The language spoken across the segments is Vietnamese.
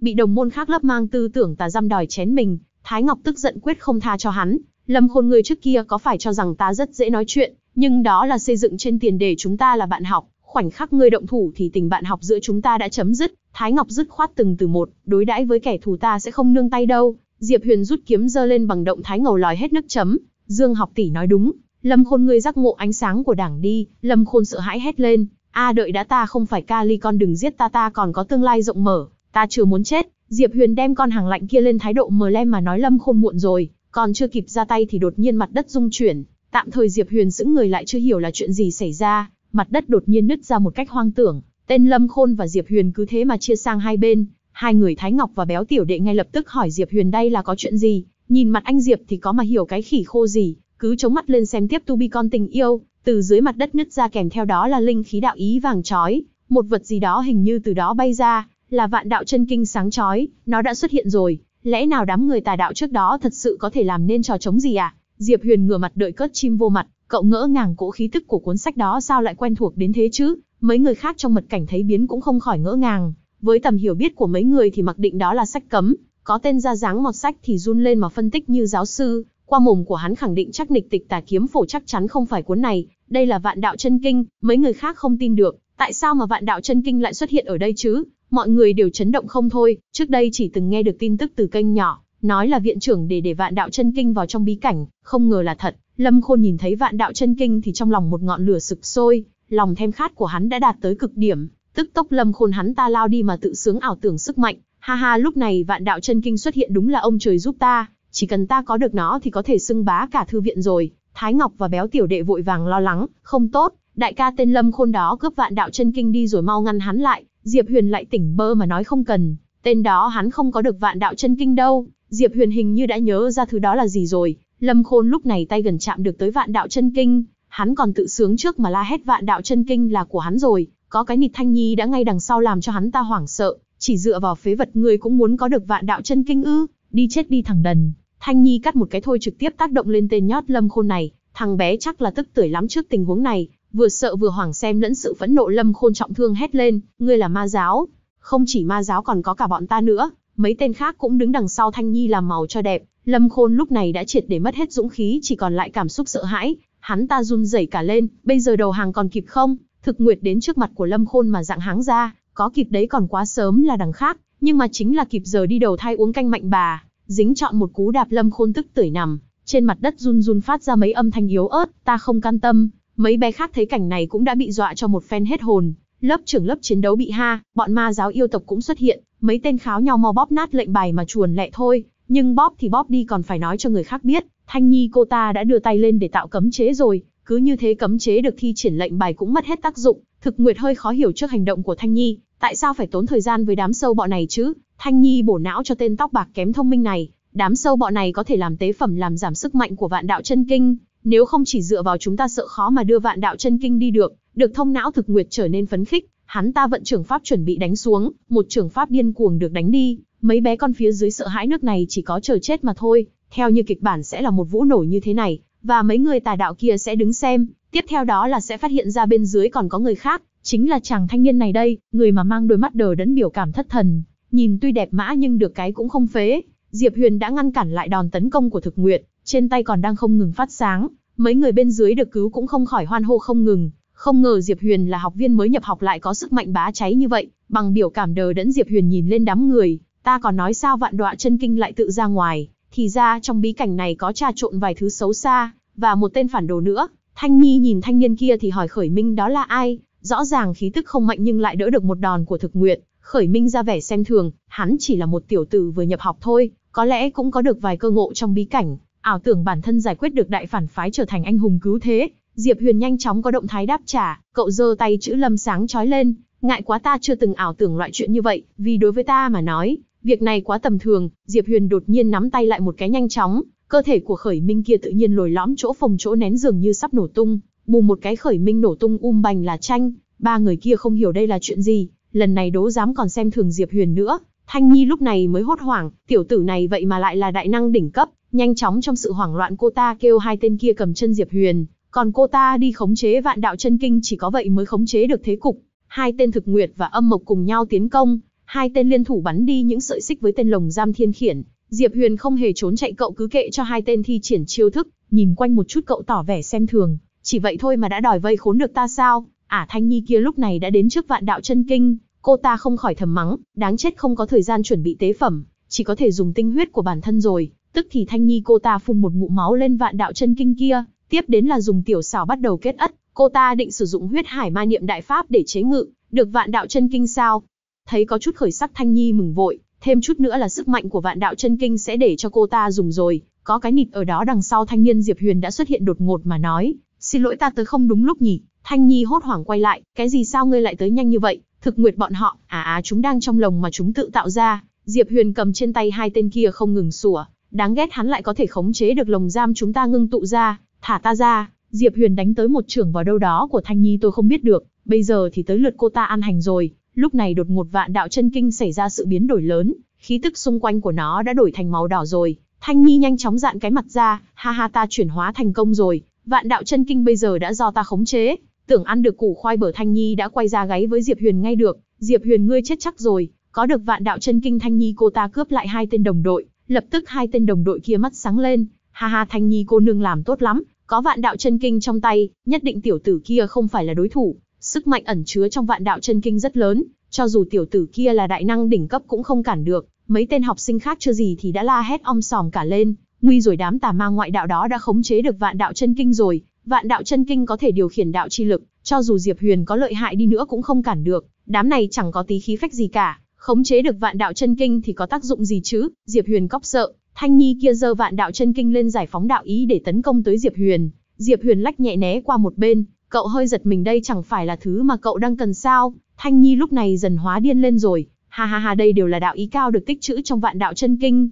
bị đồng môn khác lấp mang tư tưởng tà dâm đòi chén mình, Thái Ngọc tức giận quyết không tha cho hắn, Lâm Khôn người trước kia có phải cho rằng ta rất dễ nói chuyện, nhưng đó là xây dựng trên tiền đề chúng ta là bạn học, khoảnh khắc ngươi động thủ thì tình bạn học giữa chúng ta đã chấm dứt, Thái Ngọc dứt khoát từng từ một, đối đãi với kẻ thù ta sẽ không nương tay đâu. Diệp Huyền rút kiếm giơ lên bằng động thái ngầu lòi hết nước chấm, Dương học tỷ nói đúng, Lâm Khôn ngươi giác ngộ ánh sáng của đảng đi, Lâm Khôn sợ hãi hét lên, a đợi đã ta không phải ca ly con đừng giết ta ta còn có tương lai rộng mở, Ta chưa muốn chết, Diệp Huyền đem con hàng lạnh kia lên thái độ mờ lem mà nói Lâm Khôn muộn rồi, còn chưa kịp ra tay thì đột nhiên mặt đất rung chuyển, tạm thời Diệp Huyền sững người lại chưa hiểu là chuyện gì xảy ra, mặt đất đột nhiên nứt ra một cách hoang tưởng, tên Lâm Khôn và Diệp Huyền cứ thế mà chia sang hai bên, hai người Thái Ngọc và Béo Tiểu Đệ ngay lập tức hỏi Diệp Huyền đây là có chuyện gì, nhìn mặt anh Diệp thì có mà hiểu cái khỉ khô gì, cứ chống mắt lên xem tiếp tu bi con tình yêu, từ dưới mặt đất nứt ra kèm theo đó là linh khí đạo ý vàng chói, một vật gì đó hình như từ đó bay ra, là vạn đạo chân kinh sáng chói, nó đã xuất hiện rồi, lẽ nào đám người tà đạo trước đó thật sự có thể làm nên trò chống gì à? Diệp Huyền ngửa mặt đợi cất chim vô mặt, cậu ngỡ ngàng cỗ khí tức của cuốn sách đó sao lại quen thuộc đến thế chứ? Mấy người khác trong mật cảnh thấy biến cũng không khỏi ngỡ ngàng, với tầm hiểu biết của mấy người thì mặc định đó là sách cấm, có tên ra dáng mọt sách thì run lên mà phân tích như giáo sư, qua mồm của hắn khẳng định chắc nịch tịch tà kiếm phổ chắc chắn không phải cuốn này, đây là vạn đạo chân kinh, mấy người khác không tin được, tại sao mà vạn đạo chân kinh lại xuất hiện ở đây chứ? Mọi người đều chấn động không thôi, trước đây chỉ từng nghe được tin tức từ kênh nhỏ, nói là viện trưởng để để vạn đạo chân kinh vào trong bí cảnh, không ngờ là thật. Lâm Khôn nhìn thấy vạn đạo chân kinh thì trong lòng một ngọn lửa sực sôi, lòng thèm khát của hắn đã đạt tới cực điểm, tức tốc Lâm Khôn hắn ta lao đi mà tự sướng ảo tưởng sức mạnh. Ha ha lúc này vạn đạo chân kinh xuất hiện đúng là ông trời giúp ta, chỉ cần ta có được nó thì có thể xưng bá cả thư viện rồi. Thái Ngọc và béo tiểu đệ vội vàng lo lắng, không tốt, đại ca tên Lâm Khôn đó cướp vạn đạo chân kinh đi rồi mau ngăn hắn lại, Diệp Huyền lại tỉnh bơ mà nói không cần, tên đó hắn không có được vạn đạo chân kinh đâu. Diệp Huyền hình như đã nhớ ra thứ đó là gì rồi, Lâm Khôn lúc này tay gần chạm được tới vạn đạo chân kinh, hắn còn tự sướng trước mà la hét vạn đạo chân kinh là của hắn rồi, có cái nịt thanh nhi đã ngay đằng sau làm cho hắn ta hoảng sợ, chỉ dựa vào phế vật người cũng muốn có được vạn đạo chân kinh ư, đi chết đi thẳng đần. Thanh nhi cắt một cái thôi trực tiếp tác động lên tên nhót Lâm Khôn này, thằng bé chắc là tức tưởi lắm trước tình huống này, Vừa sợ vừa hoảng xem lẫn sự phẫn nộ Lâm Khôn trọng thương hét lên, ngươi là ma giáo. Không chỉ ma giáo còn có cả bọn ta nữa, mấy tên khác cũng đứng đằng sau Thanh Nhi làm màu cho đẹp. Lâm Khôn lúc này đã triệt để mất hết dũng khí, chỉ còn lại cảm xúc sợ hãi, hắn ta run rẩy cả lên, bây giờ đầu hàng còn kịp không? Thực Nguyệt đến trước mặt của Lâm Khôn mà dạng háng ra, có kịp đấy còn quá sớm là đằng khác, nhưng mà chính là kịp giờ đi đầu thai uống canh mạnh bà, dính chọn một cú đạp Lâm Khôn tức tưởi nằm, trên mặt đất run run phát ra mấy âm thanh yếu ớt, ta không can tâm, Mấy bé khác thấy cảnh này cũng đã bị dọa cho một phen hết hồn. Lớp trưởng lớp chiến đấu bị ha, bọn ma giáo yêu tộc cũng xuất hiện, mấy tên kháo nhau mò bóp nát lệnh bài mà chuồn lẹ thôi, nhưng bóp thì bóp đi còn phải nói cho người khác biết, Thanh Nhi cô ta đã đưa tay lên để tạo cấm chế rồi, cứ như thế cấm chế được thi triển lệnh bài cũng mất hết tác dụng, Thực Nguyệt hơi khó hiểu trước hành động của Thanh Nhi, tại sao phải tốn thời gian với đám sâu bọ này chứ? Thanh Nhi bổ não cho tên tóc bạc kém thông minh này, đám sâu bọ này có thể làm tế phẩm làm giảm sức mạnh của vạn đạo chân kinh, nếu không chỉ dựa vào chúng ta sợ khó mà đưa vạn đạo chân kinh đi được, được thông não thực nguyệt trở nên phấn khích, hắn ta vận trưởng pháp chuẩn bị đánh xuống, một trưởng pháp điên cuồng được đánh đi, mấy bé con phía dưới sợ hãi nước này chỉ có chờ chết mà thôi, theo như kịch bản sẽ là một vũ nổ như thế này, và mấy người tà đạo kia sẽ đứng xem, tiếp theo đó là sẽ phát hiện ra bên dưới còn có người khác, chính là chàng thanh niên này đây, người mà mang đôi mắt đờ đẫn biểu cảm thất thần, nhìn tuy đẹp mã nhưng được cái cũng không phế, Diệp Huyền đã ngăn cản lại đòn tấn công của thực nguyệt, trên tay còn đang không ngừng phát sáng, mấy người bên dưới được cứu cũng không khỏi hoan hô không ngừng, không ngờ Diệp Huyền là học viên mới nhập học lại có sức mạnh bá cháy như vậy, bằng biểu cảm đờ đẫn Diệp Huyền nhìn lên đám người, ta còn nói sao vạn đọa chân kinh lại tự ra ngoài, thì ra trong bí cảnh này có trà trộn vài thứ xấu xa, và một tên phản đồ nữa. Thanh Nhi nhìn thanh niên kia thì hỏi Khởi Minh đó là ai, rõ ràng khí tức không mạnh nhưng lại đỡ được một đòn của thực nguyện. Khởi Minh ra vẻ xem thường, hắn chỉ là một tiểu tử vừa nhập học thôi, có lẽ cũng có được vài cơ ngộ trong bí cảnh, ảo tưởng bản thân giải quyết được đại phản phái trở thành anh hùng cứu thế, Diệp Huyền nhanh chóng có động thái đáp trả, cậu giơ tay chữ lâm sáng chói lên, ngại quá ta chưa từng ảo tưởng loại chuyện như vậy, vì đối với ta mà nói, việc này quá tầm thường, Diệp Huyền đột nhiên nắm tay lại một cái nhanh chóng, cơ thể của khởi minh kia tự nhiên lồi lõm chỗ phòng chỗ nén dường như sắp nổ tung, bù một cái khởi minh nổ tung um bành là tranh, ba người kia không hiểu đây là chuyện gì, lần này đố dám còn xem thường Diệp Huyền nữa, Thanh Nhi lúc này mới hốt hoảng, tiểu tử này vậy mà lại là đại năng đỉnh cấp, nhanh chóng trong sự hoảng loạn cô ta kêu hai tên kia cầm chân Diệp Huyền, còn cô ta đi khống chế vạn đạo chân kinh chỉ có vậy mới khống chế được thế cục. Hai tên thực nguyệt và âm mộc cùng nhau tiến công, hai tên liên thủ bắn đi những sợi xích với tên lồng giam thiên khiển. Diệp Huyền không hề trốn chạy cậu cứ kệ cho hai tên thi triển chiêu thức, nhìn quanh một chút cậu tỏ vẻ xem thường, chỉ vậy thôi mà đã đòi vây khốn được ta sao? à, Thanh Nhi kia lúc này đã đến trước vạn đạo chân kinh, Cô ta không khỏi thầm mắng, đáng chết không có thời gian chuẩn bị tế phẩm, chỉ có thể dùng tinh huyết của bản thân rồi, tức thì Thanh Nhi cô ta phun một ngụ máu lên vạn đạo chân kinh kia, tiếp đến là dùng tiểu xảo bắt đầu kết ất, cô ta định sử dụng huyết hải ma niệm đại pháp để chế ngự, được vạn đạo chân kinh sao? Thấy có chút khởi sắc Thanh Nhi mừng vội, thêm chút nữa là sức mạnh của vạn đạo chân kinh sẽ để cho cô ta dùng rồi, có cái nịt ở đó đằng sau thanh niên Diệp Huyền đã xuất hiện đột ngột mà nói, xin lỗi ta tới không đúng lúc nhỉ, Thanh Nhi hốt hoảng quay lại, cái gì sao ngươi lại tới nhanh như vậy, Thực nguyệt bọn họ, à à chúng đang trong lồng mà chúng tự tạo ra, Diệp Huyền cầm trên tay hai tên kia không ngừng sủa, đáng ghét hắn lại có thể khống chế được lồng giam chúng ta ngưng tụ ra, thả ta ra. Diệp Huyền đánh tới một trưởng vào đâu đó của Thanh Nhi tôi không biết được, bây giờ thì tới lượt cô ta an hành rồi. Lúc này đột ngột vạn đạo chân kinh xảy ra sự biến đổi lớn, khí tức xung quanh của nó đã đổi thành màu đỏ rồi. Thanh Nhi nhanh chóng dạn cái mặt ra, ha ha ta chuyển hóa thành công rồi, vạn đạo chân kinh bây giờ đã do ta khống chế, Tưởng ăn được củ khoai bở Thanh Nhi đã quay ra gáy với Diệp Huyền ngay được, Diệp Huyền ngươi chết chắc rồi, có được vạn đạo chân kinh Thanh Nhi cô ta cướp lại hai tên đồng đội, lập tức hai tên đồng đội kia mắt sáng lên, ha ha Thanh Nhi cô nương làm tốt lắm, có vạn đạo chân kinh trong tay, nhất định tiểu tử kia không phải là đối thủ, sức mạnh ẩn chứa trong vạn đạo chân kinh rất lớn, cho dù tiểu tử kia là đại năng đỉnh cấp cũng không cản được, mấy tên học sinh khác chưa gì thì đã la hét om sòm cả lên, nguy rồi đám tà ma ngoại đạo đó đã khống chế được vạn đạo chân kinh rồi, Vạn đạo chân kinh có thể điều khiển đạo chi lực, cho dù Diệp Huyền có lợi hại đi nữa cũng không cản được, đám này chẳng có tí khí phách gì cả, khống chế được vạn đạo chân kinh thì có tác dụng gì chứ? Diệp Huyền cóc sợ, Thanh Nhi kia giơ vạn đạo chân kinh lên giải phóng đạo ý để tấn công tới Diệp Huyền. Diệp Huyền lách nhẹ né qua một bên, cậu hơi giật mình đây chẳng phải là thứ mà cậu đang cần sao? Thanh Nhi lúc này dần hóa điên lên rồi, ha ha ha đây đều là đạo ý cao được tích trữ trong vạn đạo chân kinh.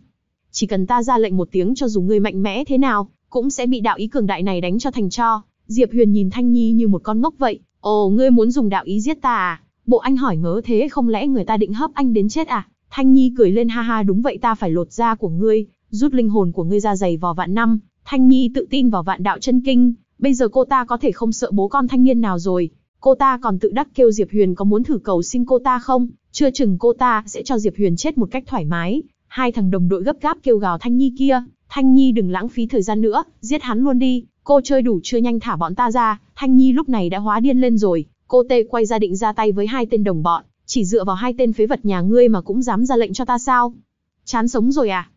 Chỉ cần ta ra lệnh một tiếng cho dù ngươi mạnh mẽ thế nào, cũng sẽ bị đạo ý cường đại này đánh cho thành cho. Diệp Huyền nhìn Thanh Nhi như một con ngốc vậy. Ồ, ngươi muốn dùng đạo ý giết ta à? Bộ anh hỏi ngớ thế không lẽ người ta định hấp anh đến chết à? Thanh Nhi cười lên ha ha đúng vậy ta phải lột da của ngươi, rút linh hồn của ngươi ra dày vò vạn năm. Thanh Nhi tự tin vào vạn đạo chân kinh, bây giờ cô ta có thể không sợ bố con thanh niên nào rồi. Cô ta còn tự đắc kêu Diệp Huyền có muốn thử cầu xin cô ta không, chưa chừng cô ta sẽ cho Diệp Huyền chết một cách thoải mái. Hai thằng đồng đội gấp gáp kêu gào Thanh Nhi kia, Thanh Nhi đừng lãng phí thời gian nữa, giết hắn luôn đi, cô chơi đủ chưa nhanh thả bọn ta ra, Thanh Nhi lúc này đã hóa điên lên rồi, cô tê quay ra định ra tay với hai tên đồng bọn, chỉ dựa vào hai tên phế vật nhà ngươi mà cũng dám ra lệnh cho ta sao? Chán sống rồi à?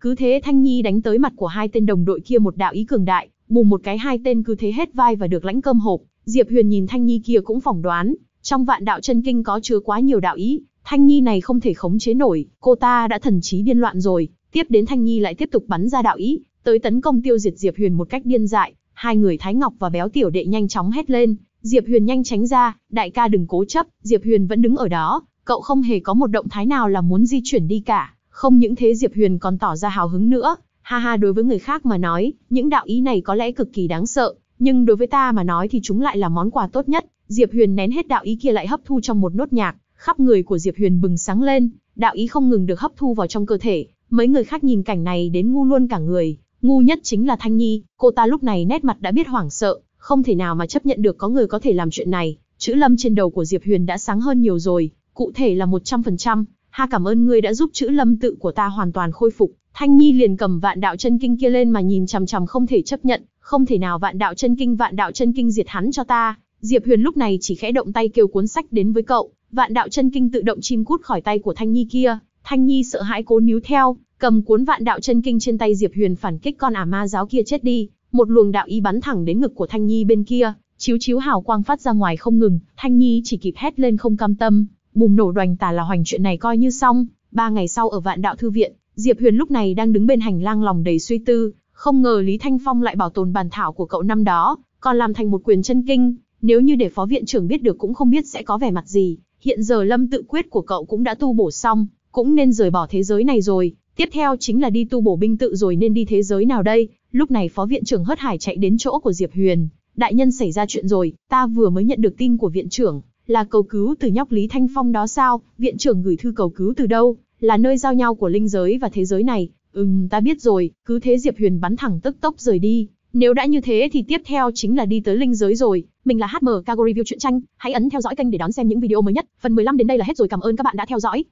Cứ thế Thanh Nhi đánh tới mặt của hai tên đồng đội kia một đạo ý cường đại, bùm một cái hai tên cứ thế hết vai và được lãnh cơm hộp, Diệp Huyền nhìn Thanh Nhi kia cũng phỏng đoán, trong vạn đạo chân kinh có chứa quá nhiều đạo ý, Thanh Nhi này không thể khống chế nổi, cô ta đã thần trí điên loạn rồi, Tiếp đến Thanh Nhi lại tiếp tục bắn ra đạo ý, tới tấn công tiêu diệt Diệp Huyền một cách điên dại, hai người Thái Ngọc và Béo Tiểu Đệ nhanh chóng hét lên, Diệp Huyền nhanh tránh ra, đại ca đừng cố chấp, Diệp Huyền vẫn đứng ở đó, cậu không hề có một động thái nào là muốn di chuyển đi cả, không những thế Diệp Huyền còn tỏ ra hào hứng nữa, ha ha đối với người khác mà nói, những đạo ý này có lẽ cực kỳ đáng sợ, nhưng đối với ta mà nói thì chúng lại là món quà tốt nhất, Diệp Huyền nén hết đạo ý kia lại hấp thu trong một nốt nhạc, khắp người của Diệp Huyền bừng sáng lên, đạo ý không ngừng được hấp thu vào trong cơ thể, Mấy người khác nhìn cảnh này đến ngu luôn cả người, ngu nhất chính là Thanh Nhi, cô ta lúc này nét mặt đã biết hoảng sợ, không thể nào mà chấp nhận được có người có thể làm chuyện này. Chữ lâm trên đầu của Diệp Huyền đã sáng hơn nhiều rồi, cụ thể là 100%, ha cảm ơn ngươi đã giúp chữ lâm tự của ta hoàn toàn khôi phục. Thanh Nhi liền cầm vạn đạo chân kinh kia lên mà nhìn chằm chằm không thể chấp nhận, không thể nào vạn đạo chân kinh vạn đạo chân kinh diệt hắn cho ta. Diệp Huyền lúc này chỉ khẽ động tay kêu cuốn sách đến với cậu, vạn đạo chân kinh tự động chim cút khỏi tay của Thanh Nhi kia, Thanh Nhi sợ hãi cố níu theo, cầm cuốn vạn đạo chân kinh trên tay Diệp Huyền phản kích con ả ma giáo kia chết đi, một luồng đạo ý bắn thẳng đến ngực của Thanh Nhi bên kia, chiếu chiếu hào quang phát ra ngoài không ngừng, Thanh Nhi chỉ kịp hét lên không cam tâm, bùng nổ đoành tả là hoành chuyện này coi như xong, ba ngày sau ở vạn đạo thư viện, Diệp Huyền lúc này đang đứng bên hành lang lòng đầy suy tư, không ngờ Lý Thanh Phong lại bảo tồn bản thảo của cậu năm đó, còn làm thành một quyền chân kinh, nếu như để phó viện trưởng biết được cũng không biết sẽ có vẻ mặt gì, hiện giờ lâm tự quyết của cậu cũng đã tu bổ xong, cũng nên rời bỏ thế giới này rồi, tiếp theo chính là đi tu bổ binh tự rồi nên đi thế giới nào đây? Lúc này phó viện trưởng Hất Hải chạy đến chỗ của Diệp Huyền, đại nhân xảy ra chuyện rồi, ta vừa mới nhận được tin của viện trưởng, là cầu cứu từ nhóc Lý Thanh Phong đó sao? Viện trưởng gửi thư cầu cứu từ đâu? Là nơi giao nhau của linh giới và thế giới này. Ừm, ta biết rồi, cứ thế Diệp Huyền bắn thẳng tức tốc rời đi. Nếu đã như thế thì tiếp theo chính là đi tới linh giới rồi. Mình là HM Cago Review truyện tranh, hãy ấn theo dõi kênh để đón xem những video mới nhất. Phần 15 đến đây là hết rồi, cảm ơn các bạn đã theo dõi.